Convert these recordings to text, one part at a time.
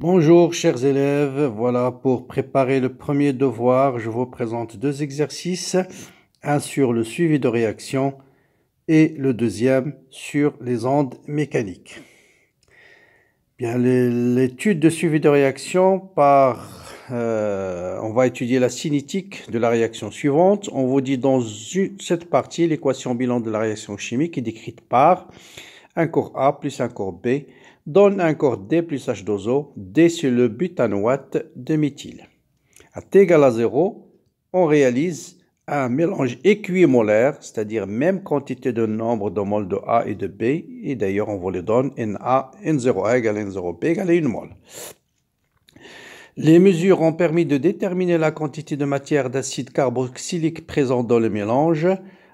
Bonjour chers élèves, voilà pour préparer le premier devoir, je vous présente deux exercices, un sur le suivi de réaction et le deuxième sur les ondes mécaniques. Bien, l'étude de suivi de réaction par... Euh, on va étudier la cinétique de la réaction suivante. On vous dit dans cette partie l'équation bilan de la réaction chimique est décrite par un corps A plus un corps B donne encore D plus H o D sur le butanoate de méthyle. À T égale à 0, on réalise un mélange équimolaire, c'est-à-dire même quantité de nombre de moles de A et de B, et d'ailleurs on vous les donne Na, N0A égale N0B égale 1 mole. Les mesures ont permis de déterminer la quantité de matière d'acide carboxylique présente dans le mélange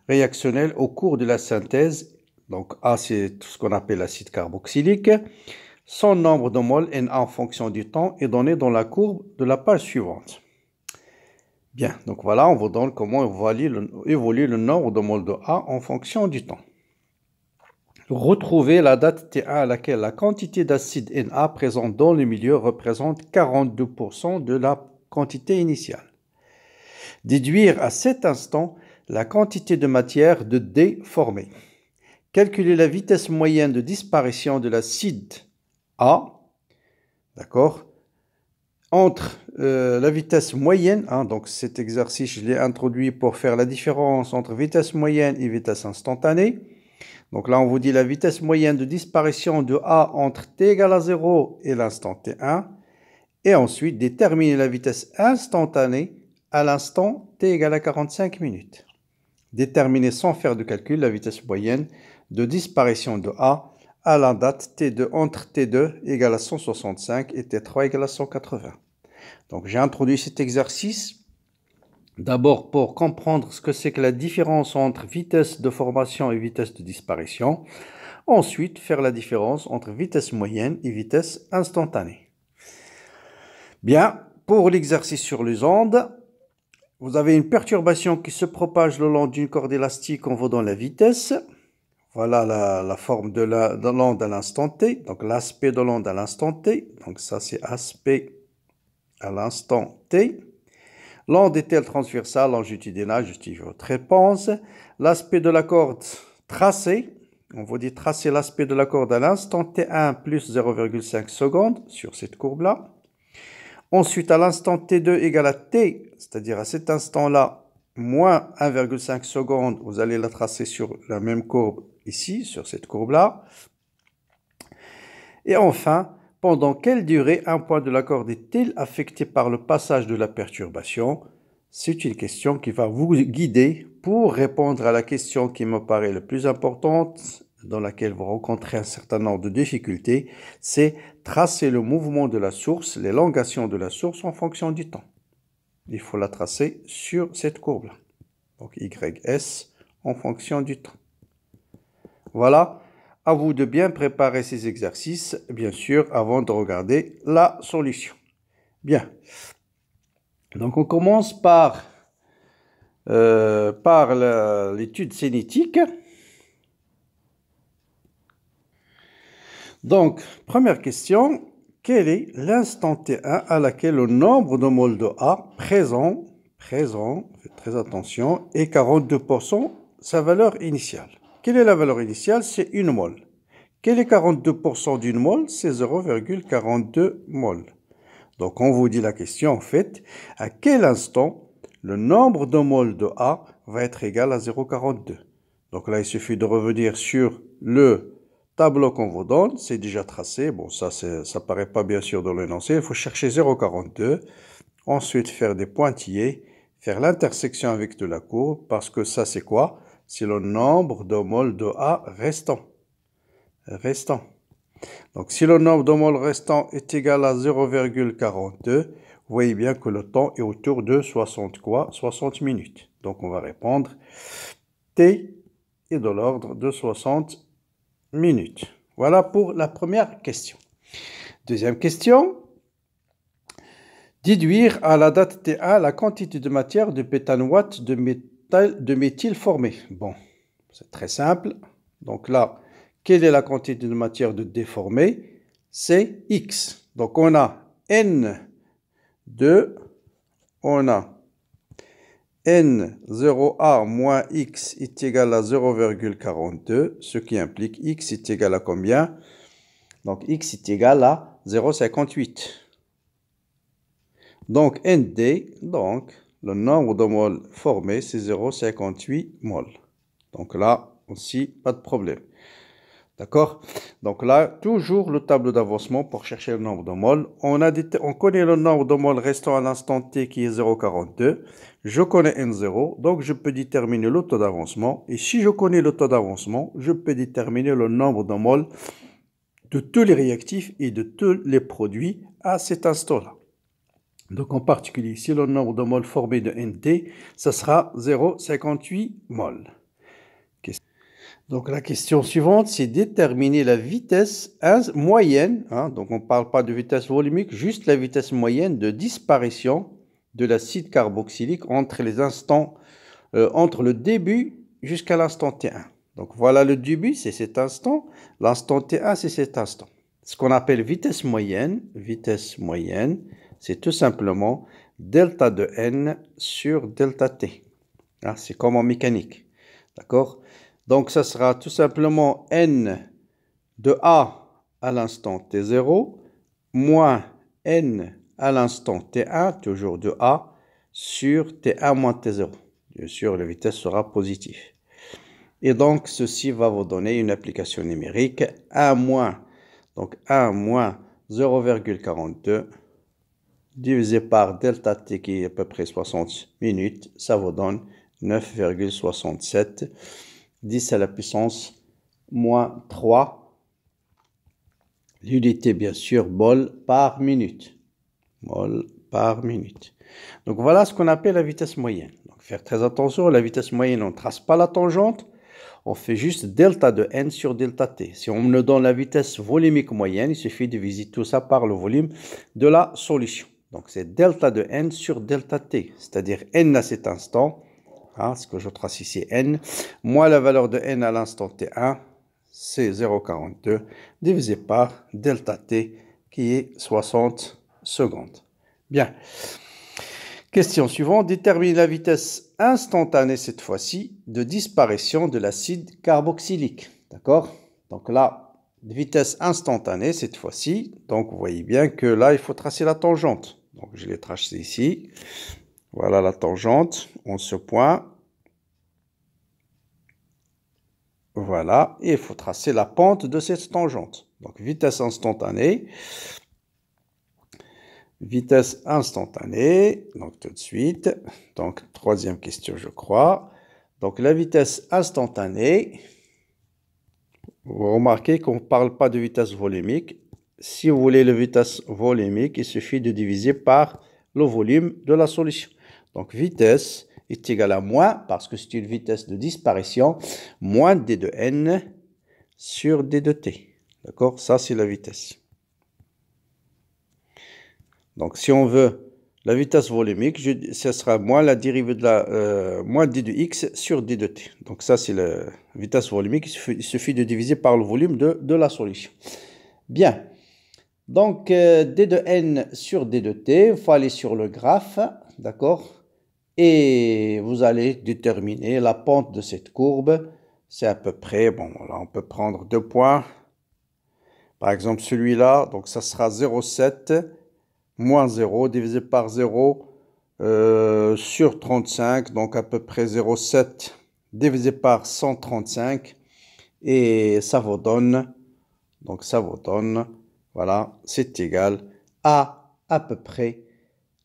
réactionnel au cours de la synthèse donc A, c'est tout ce qu'on appelle l'acide carboxylique. Son nombre de moles N en fonction du temps est donné dans la courbe de la page suivante. Bien, donc voilà, on vous donne comment évoluer le, nombre de moles de A en fonction du temps. Retrouvez la date T1 à laquelle la quantité d'acide Na présente dans le milieu représente 42% de la quantité initiale. Déduire à cet instant la quantité de matière de D formée calculer la vitesse moyenne de disparition de l'acide A, d'accord, entre euh, la vitesse moyenne, hein, donc cet exercice je l'ai introduit pour faire la différence entre vitesse moyenne et vitesse instantanée. Donc là on vous dit la vitesse moyenne de disparition de A entre t égale à 0 et l'instant t1. Et ensuite déterminer la vitesse instantanée à l'instant t égale à 45 minutes. Déterminer sans faire de calcul la vitesse moyenne de disparition de A à la date T2 entre T2 égale à 165 et T3 égale à 180. Donc j'ai introduit cet exercice d'abord pour comprendre ce que c'est que la différence entre vitesse de formation et vitesse de disparition. Ensuite, faire la différence entre vitesse moyenne et vitesse instantanée. Bien, pour l'exercice sur les ondes, vous avez une perturbation qui se propage le long d'une corde élastique en vaudant la vitesse. Voilà la, forme de l'onde à l'instant t, donc l'aspect de l'onde à l'instant t. Donc ça, c'est aspect à l'instant t. L'onde est-elle transversale, longitudinale Justifie votre réponse. L'aspect de la corde tracée, on vous dit tracer l'aspect de la corde à l'instant t1 plus 0,5 secondes sur cette courbe-là. Ensuite, à l'instant t2 égale à t, c'est-à-dire à cet instant-là, moins 1,5 secondes, vous allez la tracer sur la même courbe ici, sur cette courbe-là. Et enfin, pendant quelle durée un point de la corde est-il affecté par le passage de la perturbation C'est une question qui va vous guider pour répondre à la question qui me paraît la plus importante, dans laquelle vous rencontrez un certain nombre de difficultés, c'est tracer le mouvement de la source, l'élongation de la source en fonction du temps. Il faut la tracer sur cette courbe-là. Donc YS en fonction du temps. Voilà, à vous de bien préparer ces exercices, bien sûr, avant de regarder la solution. Bien. Donc on commence par, euh, par l'étude cinétique. Donc, première question, quel est l'instant T1 à laquelle le nombre de moles de A présent, présent, faites très attention, est 42% sa valeur initiale quelle est la valeur initiale C'est 1 mol. Quel est 42% d'une mol C'est 0,42 mol. Donc on vous dit la question en fait, à quel instant le nombre de mol de A va être égal à 0,42 Donc là il suffit de revenir sur le tableau qu'on vous donne, c'est déjà tracé. Bon, ça, ça paraît pas bien sûr dans l'énoncé. Il faut chercher 0,42. Ensuite, faire des pointillés, faire l'intersection avec de la courbe, parce que ça, c'est quoi c'est le nombre de moles de A restant. Restant. Donc si le nombre de moles restant est égal à 0,42, vous voyez bien que le temps est autour de 60 quoi 60 minutes. Donc on va répondre T est de l'ordre de 60 minutes. Voilà pour la première question. Deuxième question. Déduire à la date t la quantité de matière de pétanwatt de métal de méthyl formé. Bon, c'est très simple. Donc là, quelle est la quantité de matière de déformé C'est X. Donc on a N 2 on a N0A moins X est égal à 0,42, ce qui implique X est égal à combien Donc X est égal à 0,58. Donc ND, donc le nombre de moles formés, c'est 0,58 moles. Donc là, aussi, pas de problème. D'accord Donc là, toujours le tableau d'avancement pour chercher le nombre de moles. On, a on connaît le nombre de moles restant à l'instant T qui est 0,42. Je connais N0, donc je peux déterminer le taux d'avancement. Et si je connais le taux d'avancement, je peux déterminer le nombre de moles de tous les réactifs et de tous les produits à cet instant-là. Donc en particulier, si le nombre de moles formés de NT, ça sera 0,58 moles. Donc la question suivante, c'est déterminer la vitesse moyenne, hein. donc on ne parle pas de vitesse volumique, juste la vitesse moyenne de disparition de l'acide carboxylique entre les instants, euh, entre le début jusqu'à l'instant T1. Donc voilà le début, c'est cet instant, l'instant T1, c'est cet instant. Ce qu'on appelle vitesse moyenne, vitesse moyenne, c'est tout simplement delta de n sur delta t. Ah, c'est comme en mécanique. D'accord Donc, ça sera tout simplement n de a à l'instant t0 moins n à l'instant t1, toujours de a, sur t1 moins t0. Bien sûr, la vitesse sera positive. Et donc, ceci va vous donner une application numérique 1 moins, donc 1 moins 0,42 divisé par delta t qui est à peu près 60 minutes, ça vous donne 9,67 10 à la puissance moins 3 l'unité bien sûr mol par minute. Mol par minute. Donc voilà ce qu'on appelle la vitesse moyenne. Donc faire très attention, la vitesse moyenne, on ne trace pas la tangente, on fait juste delta de n sur delta t. Si on me donne la vitesse volumique moyenne, il suffit de diviser tout ça par le volume de la solution. Donc c'est delta de n sur delta t, c'est-à-dire n à cet instant, hein, ce que je trace ici n, moins la valeur de n à l'instant t1, c'est 0,42, divisé par delta t, qui est 60 secondes. Bien. Question suivante, détermine la vitesse instantanée cette fois-ci de disparition de l'acide carboxylique. D'accord Donc là, vitesse instantanée cette fois-ci. Donc vous voyez bien que là, il faut tracer la tangente. Donc je l'ai tracé ici. Voilà la tangente en ce point. Voilà, et il faut tracer la pente de cette tangente. Donc vitesse instantanée. Vitesse instantanée, donc tout de suite. Donc troisième question, je crois. Donc la vitesse instantanée, vous remarquez qu'on ne parle pas de vitesse volumique. Si vous voulez la vitesse volumique, il suffit de diviser par le volume de la solution. Donc vitesse est égale à moins, parce que c'est une vitesse de disparition, moins d de n sur d de t. D'accord Ça, c'est la vitesse. Donc si on veut la vitesse volumique, ce sera moins la dérivée de la euh, moins d de x sur d de t. Donc ça, c'est la vitesse volumique. Il suffit, de diviser par le volume de, la solution. Bien. Donc euh, d de n sur d de t, il faut aller sur le graphe, d'accord Et vous allez déterminer la pente de cette courbe. C'est à peu près, bon, là on peut prendre deux points. Par exemple celui-là, donc ça sera 0,7 moins 0 divisé par 0 euh, sur 35, donc à peu près 0,7 divisé par 135, et ça vous donne, donc ça vous donne, voilà, c'est égal à à peu près,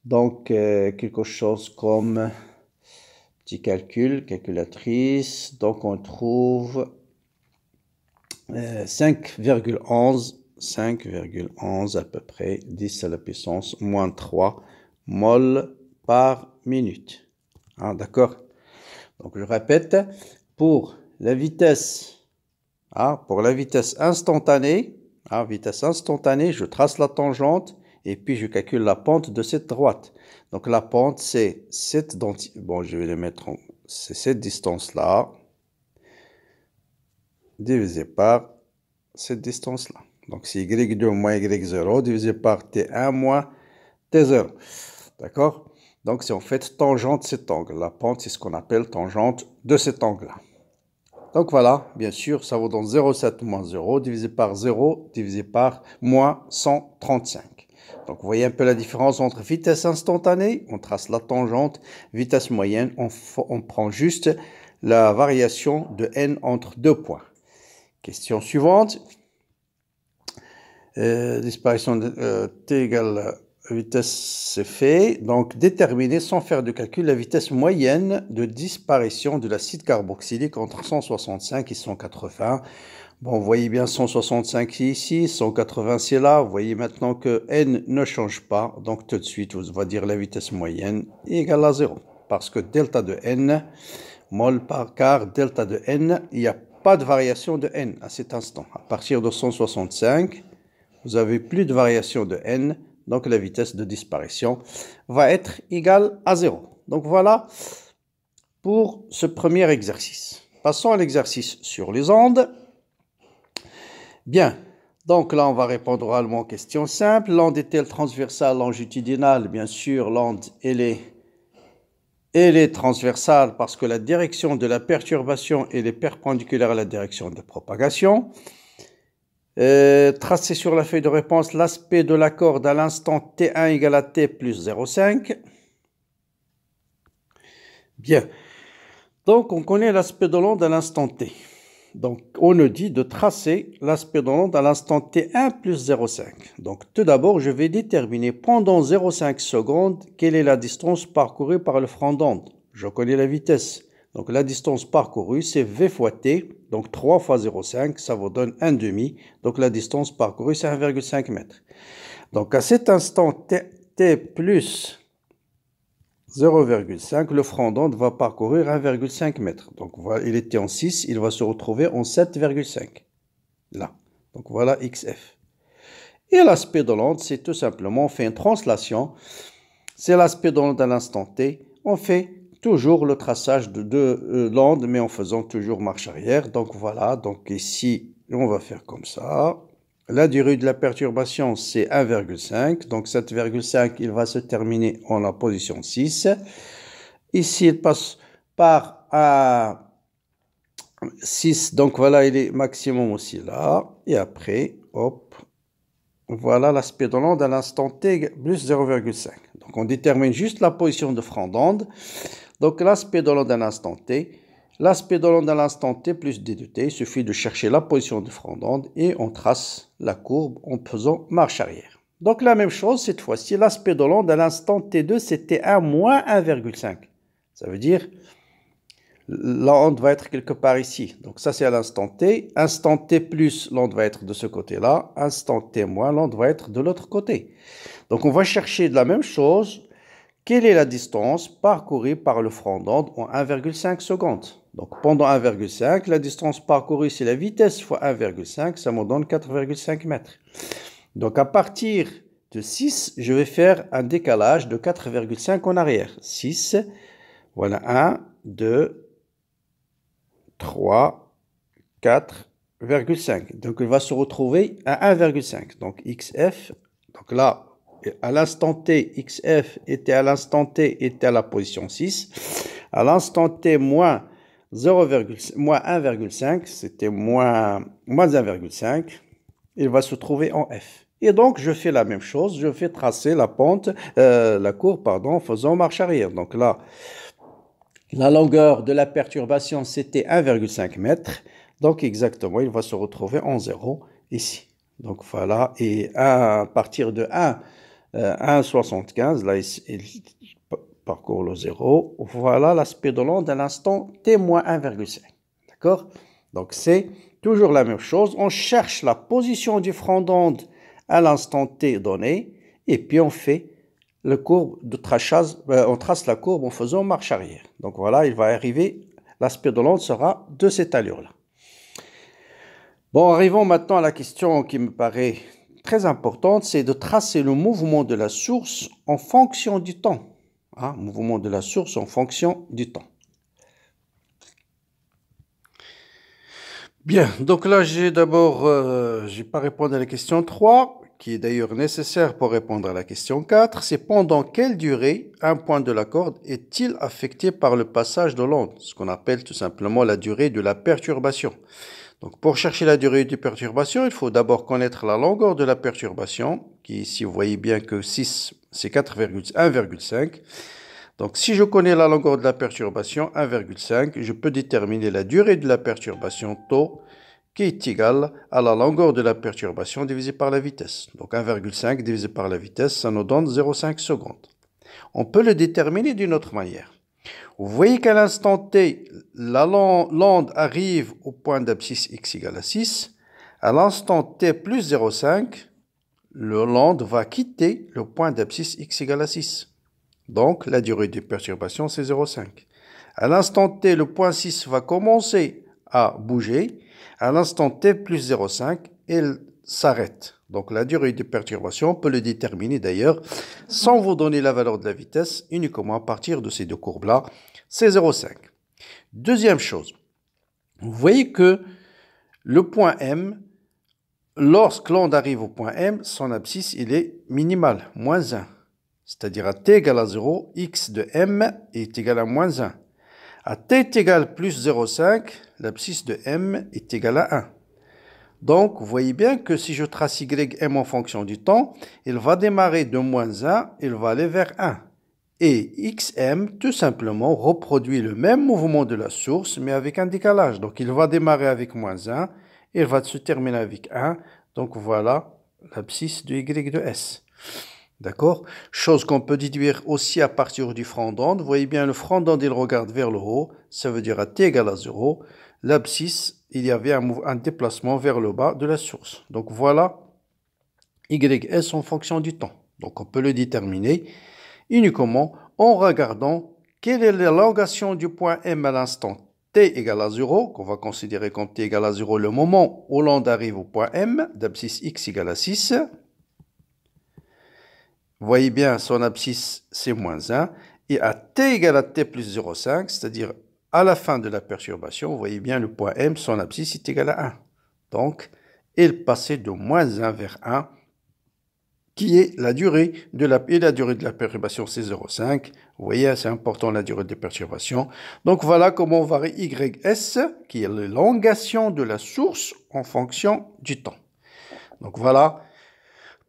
donc euh, quelque chose comme, petit calcul, calculatrice, donc on trouve 5,11 euh, 5,11 à peu près 10 à la puissance moins 3 mol par minute. Ah, d'accord Donc je répète, pour la vitesse, ah, pour la vitesse instantanée, ah, vitesse instantanée, je trace la tangente et puis je calcule la pente de cette droite. Donc la pente c'est cette bon je vais le mettre c'est cette distance là divisé par cette distance là. Donc c'est y2 moins y0 divisé par t1 moins t0. D'accord Donc c'est en fait tangente cet angle. La pente, c'est ce qu'on appelle tangente de cet angle-là. Donc voilà, bien sûr, ça vaut donc 0,7 moins 0 divisé par 0 divisé par moins 135. Donc vous voyez un peu la différence entre vitesse instantanée, on trace la tangente, vitesse moyenne, on prend juste la variation de n entre deux points. Question suivante. Euh, disparition de euh, t égale vitesse, c'est fait. Donc, déterminer sans faire de calcul la vitesse moyenne de disparition de l'acide carboxylique entre 165 et 180. Bon, vous voyez bien 165 ici, 180 c'est là. Vous voyez maintenant que n ne change pas. Donc, tout de suite, on va dire la vitesse moyenne égale à 0. Parce que delta de n, mol par quart, delta de n, il n'y a pas de variation de n à cet instant. À partir de 165, vous avez plus de variation de n, donc la vitesse de disparition va être égale à 0. Donc voilà pour ce premier exercice. Passons à l'exercice sur les ondes. Bien, donc là on va répondre oralement aux questions simples. L'onde est-elle transversale, longitudinale Bien sûr, l'onde est, elle transversale parce que la direction de la perturbation est perpendiculaire à la direction de propagation. Euh, tracer sur la feuille de réponse l'aspect de la corde à l'instant T1 égale à T plus 0,5. Bien. Donc, on connaît l'aspect de l'onde à l'instant T. Donc, on nous dit de tracer l'aspect de l'onde à l'instant T1 plus 0,5. Donc, tout d'abord, je vais déterminer pendant 0,5 secondes quelle est la distance parcourue par le front d'onde. Je connais la vitesse. Donc la distance parcourue, c'est V fois T, donc 3 fois 0,5, ça vous donne demi Donc la distance parcourue, c'est 1,5 m. Donc à cet instant, T, plus 0,5, le front d'onde va parcourir 1,5 m. Donc voilà, il était en 6, il va se retrouver en 7,5. Là. Donc voilà XF. Et l'aspect de l'onde, c'est tout simplement, on fait une translation. C'est l'aspect de l'onde à l'instant T. On fait toujours le traçage de deux euh, landes, mais en faisant toujours marche arrière. Donc voilà, donc ici, on va faire comme ça. La durée de la perturbation, c'est 1,5. Donc 7,5, il va se terminer en la position 6. Ici, il passe par à 6. Donc voilà, il est maximum aussi là. Et après, hop, voilà l'aspect de l'onde à l'instant t plus 0,5. Donc on détermine juste la position de front d'onde. Donc l'aspect de l'onde à l'instant t, l'aspect de l'onde à l'instant t plus d de t, il suffit de chercher la position du front d'onde et on trace la courbe en faisant marche arrière. Donc la même chose, cette fois-ci, l'aspect de l'onde à l'instant t2, t 1 moins 1,5. Ça veut dire l'onde va être quelque part ici. Donc ça, c'est à l'instant t. Instant t plus, l'onde va être de ce côté-là. Instant t moins, l'onde va être de l'autre côté. Donc on va chercher de la même chose quelle est la distance parcourue par le front d'onde en 1,5 secondes Donc pendant 1,5, la distance parcourue, c'est la vitesse fois 1,5, ça me donne 4,5 mètres. Donc à partir de 6, je vais faire un décalage de 4,5 en arrière. 6, voilà 1, 2, 3, 4,5. Donc il va se retrouver à 1,5. Donc XF, donc là, à l'instant t, xf était à l'instant t était à la position 6. À l'instant t, moins 1,5, c'était moins, 1,5, il va se trouver en F. Et donc, je fais la même chose, je fais tracer la pente, euh, la courbe, pardon, en faisant marche arrière. Donc là, la longueur de la perturbation, c'était 1,5 m Donc exactement, il va se retrouver en 0 ici. Donc voilà, et à partir de 1 1,75, euh, là il, parcourt le 0. Voilà l'aspect de l'onde à l'instant t 1,5. D'accord Donc c'est toujours la même chose. On cherche la position du front d'onde à l'instant t donné et puis on fait le courbe de euh, on trace la courbe en faisant marche arrière. Donc voilà, il va arriver, l'aspect de l'onde sera de cette allure-là. Bon, arrivons maintenant à la question qui me paraît très importante, c'est de tracer le mouvement de la source en fonction du temps. Ah, mouvement de la source en fonction du temps. Bien, donc là j'ai d'abord, euh, j'ai pas répondu à la question 3, qui est d'ailleurs nécessaire pour répondre à la question 4, c'est pendant quelle durée un point de la corde est-il affecté par le passage de l'onde, ce qu'on appelle tout simplement la durée de la perturbation. Donc pour chercher la durée de perturbation, il faut d'abord connaître la longueur de la perturbation, qui ici vous voyez bien que 6, c'est 4,1,5. Donc si je connais la longueur de la perturbation, 1,5, je peux déterminer la durée de la perturbation taux, qui est égale à la longueur de la perturbation divisée par la vitesse. Donc 1,5 divisé par la vitesse, ça nous donne 0,5 secondes. On peut le déterminer d'une autre manière. Vous voyez qu'à l'instant t, la arrive au point d'abscisse x égale à 6. À l'instant t plus 0,5, le va quitter le point d'abscisse x égale à 6. Donc, la durée de perturbation, c'est 0,5. À l'instant t, le point 6 va commencer à bouger. À l'instant t plus 0,5, elle s'arrête. Donc, la durée de perturbation, peut le déterminer d'ailleurs sans vous donner la valeur de la vitesse, uniquement à partir de ces deux courbes-là, c'est 0,5. Deuxième chose, vous voyez que le point M, lorsque l'on arrive au point M, son abscisse, il est minimal, moins 1. C'est-à-dire à t égale à 0, x de m est égal à moins 1. À t est égal plus 0,5, l'abscisse de m est égal à 1. Donc, vous voyez bien que si je trace y, M en fonction du temps, il va démarrer de moins 1, il va aller vers 1. Et XM, tout simplement, reproduit le même mouvement de la source, mais avec un décalage. Donc, il va démarrer avec moins 1, il va se terminer avec 1. Donc, voilà l'abscisse de Y de S. D'accord Chose qu'on peut déduire aussi à partir du front d'onde. Vous voyez bien, le front d'onde, il regarde vers le haut. Ça veut dire à t égale à 0. L'abscisse, il y avait un, un, déplacement vers le bas de la source. Donc voilà YS en fonction du temps. Donc on peut le déterminer uniquement en regardant quelle est l'élongation du point M à l'instant t égale à 0, qu'on va considérer comme t égale à 0 le moment où l'on arrive au point M, d'abscisse x égale à 6. Voyez bien, son abscisse, c'est moins 1. Et à t égale à t plus 0,5, c'est-à-dire à la fin de la perturbation, vous voyez bien le point M, son abscisse est égal à 1. Donc, il passait de moins 1 vers 1 qui est la durée de la, et la durée de la perturbation, c'est 0,5. Vous voyez, hein, c'est important la durée des perturbations. Donc voilà comment on varie YS, qui est l'élongation de la source en fonction du temps. Donc voilà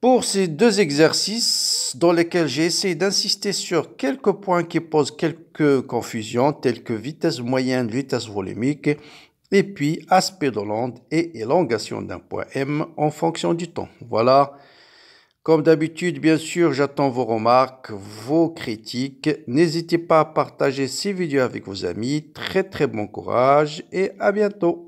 pour ces deux exercices dans lesquels j'ai essayé d'insister sur quelques points qui posent quelques confusions, tels que vitesse moyenne, vitesse volumique, et puis aspect de l'onde et élongation d'un point M en fonction du temps. Voilà. Comme d'habitude, bien sûr, j'attends vos remarques, vos critiques. N'hésitez pas à partager ces vidéos avec vos amis. Très très bon courage et à bientôt.